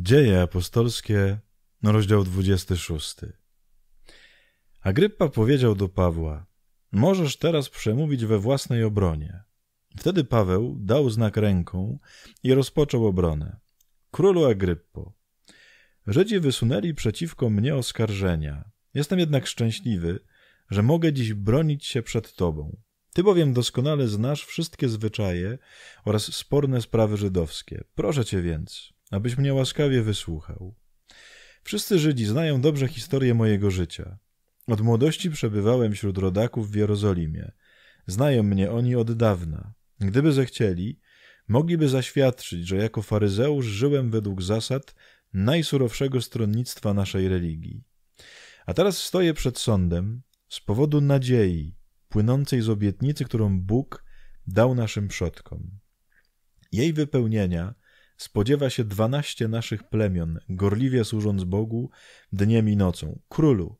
Dzieje apostolskie, no, rozdział 26. Agrypa powiedział do Pawła: Możesz teraz przemówić we własnej obronie. Wtedy Paweł dał znak ręką i rozpoczął obronę. Królu Agryppo, Żydzi wysunęli przeciwko mnie oskarżenia. Jestem jednak szczęśliwy, że mogę dziś bronić się przed Tobą. Ty bowiem doskonale znasz wszystkie zwyczaje oraz sporne sprawy żydowskie. Proszę Cię więc, abyś mnie łaskawie wysłuchał. Wszyscy Żydzi znają dobrze historię mojego życia. Od młodości przebywałem wśród rodaków w Jerozolimie. Znają mnie oni od dawna. Gdyby zechcieli, mogliby zaświadczyć, że jako faryzeusz żyłem według zasad najsurowszego stronnictwa naszej religii. A teraz stoję przed sądem z powodu nadziei płynącej z obietnicy, którą Bóg dał naszym przodkom. Jej wypełnienia spodziewa się dwanaście naszych plemion, gorliwie służąc Bogu dniem i nocą. Królu,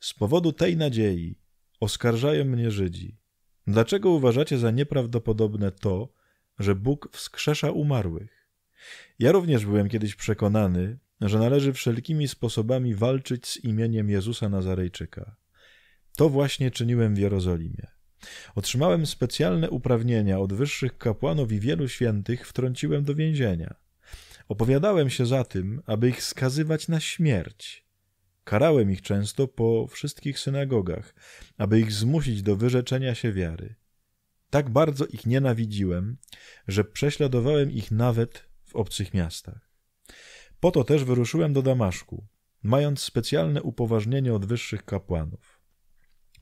z powodu tej nadziei oskarżają mnie Żydzi. Dlaczego uważacie za nieprawdopodobne to, że Bóg wskrzesza umarłych? Ja również byłem kiedyś przekonany, że należy wszelkimi sposobami walczyć z imieniem Jezusa Nazarejczyka. To właśnie czyniłem w Jerozolimie. Otrzymałem specjalne uprawnienia od wyższych kapłanów i wielu świętych wtrąciłem do więzienia. Opowiadałem się za tym, aby ich skazywać na śmierć. Karałem ich często po wszystkich synagogach, aby ich zmusić do wyrzeczenia się wiary. Tak bardzo ich nienawidziłem, że prześladowałem ich nawet w obcych miastach. Po to też wyruszyłem do Damaszku, mając specjalne upoważnienie od wyższych kapłanów.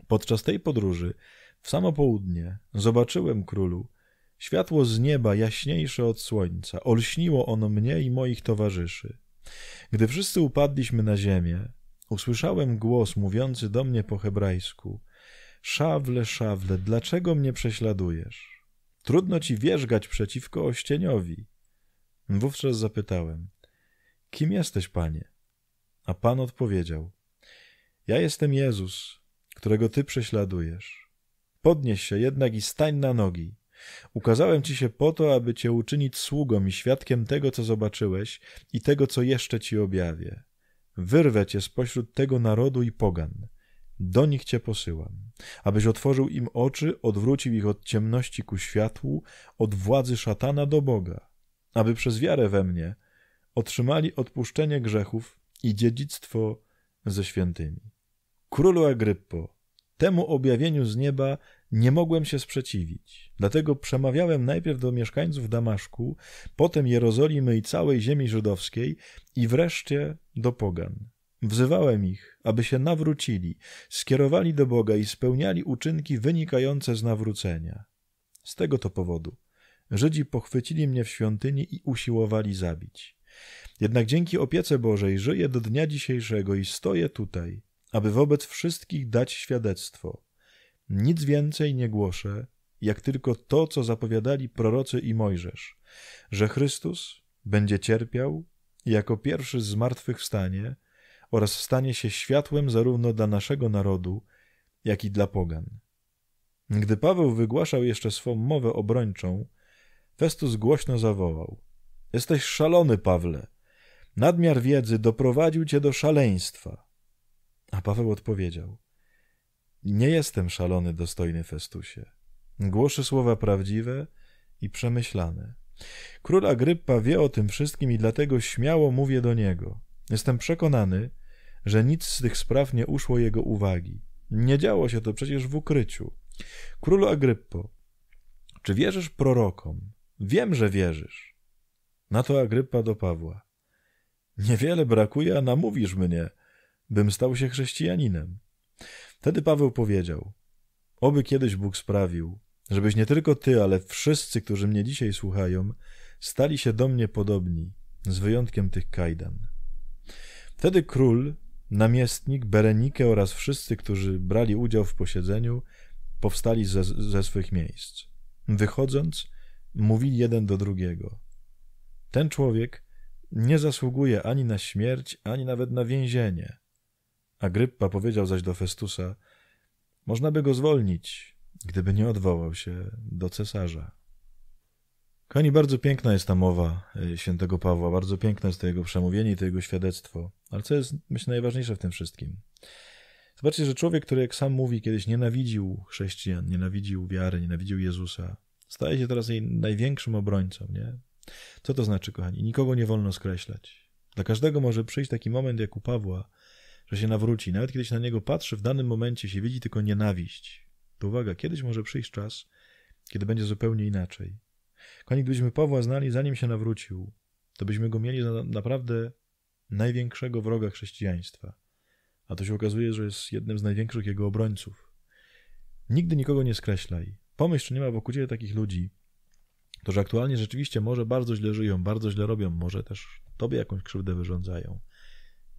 Podczas tej podróży w samo południe zobaczyłem królu światło z nieba jaśniejsze od słońca. Olśniło ono mnie i moich towarzyszy. Gdy wszyscy upadliśmy na ziemię, usłyszałem głos mówiący do mnie po hebrajsku: Szawle, szawle, dlaczego mnie prześladujesz? Trudno ci wierzgać przeciwko ościeniowi. Wówczas zapytałem: Kim jesteś, panie? A pan odpowiedział: Ja jestem Jezus, którego ty prześladujesz. Podnieś się jednak i stań na nogi. Ukazałem ci się po to, aby cię uczynić sługą i świadkiem tego, co zobaczyłeś i tego, co jeszcze ci objawię. Wyrwę cię spośród tego narodu i pogan. Do nich cię posyłam, abyś otworzył im oczy, odwrócił ich od ciemności ku światłu, od władzy szatana do Boga, aby przez wiarę we mnie otrzymali odpuszczenie grzechów i dziedzictwo ze świętymi. Królu Agryppo, temu objawieniu z nieba nie mogłem się sprzeciwić. Dlatego przemawiałem najpierw do mieszkańców Damaszku, potem Jerozolimy i całej ziemi żydowskiej i wreszcie do pogan. Wzywałem ich, aby się nawrócili, skierowali do Boga i spełniali uczynki wynikające z nawrócenia. Z tego to powodu Żydzi pochwycili mnie w świątyni i usiłowali zabić. Jednak dzięki opiece Bożej żyję do dnia dzisiejszego i stoję tutaj, aby wobec wszystkich dać świadectwo – nic więcej nie głoszę, jak tylko to, co zapowiadali prorocy i Mojżesz, że Chrystus będzie cierpiał i jako pierwszy z martwych wstanie oraz stanie się światłem zarówno dla naszego narodu, jak i dla pogan. Gdy Paweł wygłaszał jeszcze swą mowę obrończą, Festus głośno zawołał: Jesteś szalony, Pawle. Nadmiar wiedzy doprowadził cię do szaleństwa. A Paweł odpowiedział: nie jestem szalony, dostojny Festusie. Głoszę słowa prawdziwe i przemyślane. Król Agryppa wie o tym wszystkim i dlatego śmiało mówię do niego. Jestem przekonany, że nic z tych spraw nie uszło jego uwagi. Nie działo się to przecież w ukryciu. Królu Agryppo, czy wierzysz prorokom? Wiem, że wierzysz. Na to Agrypa do Pawła. Niewiele brakuje, a namówisz mnie, bym stał się chrześcijaninem. Wtedy Paweł powiedział: Oby kiedyś Bóg sprawił, żebyś nie tylko ty, ale wszyscy, którzy mnie dzisiaj słuchają, stali się do mnie podobni, z wyjątkiem tych kajdan. Wtedy król, namiestnik, Berenike oraz wszyscy, którzy brali udział w posiedzeniu, powstali ze, ze swych miejsc. Wychodząc, mówili jeden do drugiego: Ten człowiek nie zasługuje ani na śmierć, ani nawet na więzienie. Agryppa powiedział zaś do Festusa, można by go zwolnić, gdyby nie odwołał się do cesarza. Kochani, bardzo piękna jest ta mowa e, świętego Pawła, bardzo piękne jest to jego przemówienie i to jego świadectwo. Ale co jest, myślę, najważniejsze w tym wszystkim? Zobaczcie, że człowiek, który, jak sam mówi, kiedyś nienawidził chrześcijan, nienawidził wiary, nienawidził Jezusa, staje się teraz jej największym obrońcą, nie? Co to znaczy, kochani? Nikogo nie wolno skreślać. Dla każdego może przyjść taki moment, jak u Pawła, że się nawróci. Nawet kiedy się na niego patrzy, w danym momencie się widzi tylko nienawiść. To uwaga, kiedyś może przyjść czas, kiedy będzie zupełnie inaczej. Kochani, gdybyśmy Pawła znali, zanim się nawrócił, to byśmy go mieli za naprawdę największego wroga chrześcijaństwa. A to się okazuje, że jest jednym z największych jego obrońców. Nigdy nikogo nie skreślaj. Pomyśl, czy nie ma wokół ciebie takich ludzi, którzy aktualnie rzeczywiście może bardzo źle żyją, bardzo źle robią, może też tobie jakąś krzywdę wyrządzają.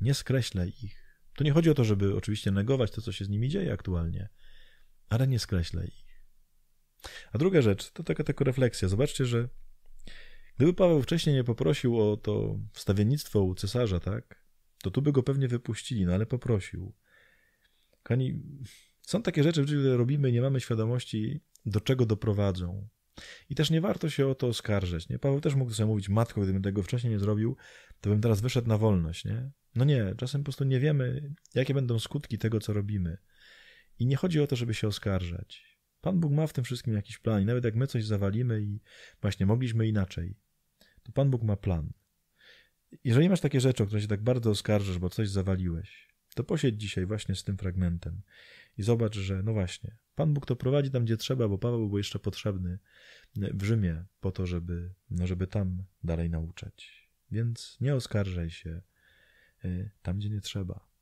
Nie skreślaj ich. Tu nie chodzi o to, żeby oczywiście negować to, co się z nimi dzieje aktualnie, ale nie skreślaj ich. A druga rzecz, to taka, taka refleksja. Zobaczcie, że gdyby Paweł wcześniej nie poprosił o to wstawiennictwo u cesarza, tak, to tu by go pewnie wypuścili, no ale poprosił. Kani, są takie rzeczy, które robimy, nie mamy świadomości, do czego doprowadzą. I też nie warto się o to oskarżać. Nie? Paweł też mógł sobie mówić, matko, gdybym tego wcześniej nie zrobił, to bym teraz wyszedł na wolność. Nie? No nie, czasem po prostu nie wiemy, jakie będą skutki tego, co robimy. I nie chodzi o to, żeby się oskarżać. Pan Bóg ma w tym wszystkim jakiś plan, i nawet jak my coś zawalimy i właśnie mogliśmy inaczej, to Pan Bóg ma plan. Jeżeli masz takie rzeczy, o które się tak bardzo oskarżasz, bo coś zawaliłeś, to posiedź dzisiaj właśnie z tym fragmentem i zobacz, że no właśnie, Pan Bóg to prowadzi tam, gdzie trzeba, bo Paweł był jeszcze potrzebny w Rzymie po to, żeby, no żeby tam dalej nauczać. Więc nie oskarżaj się Y, tam, gdzie nie trzeba.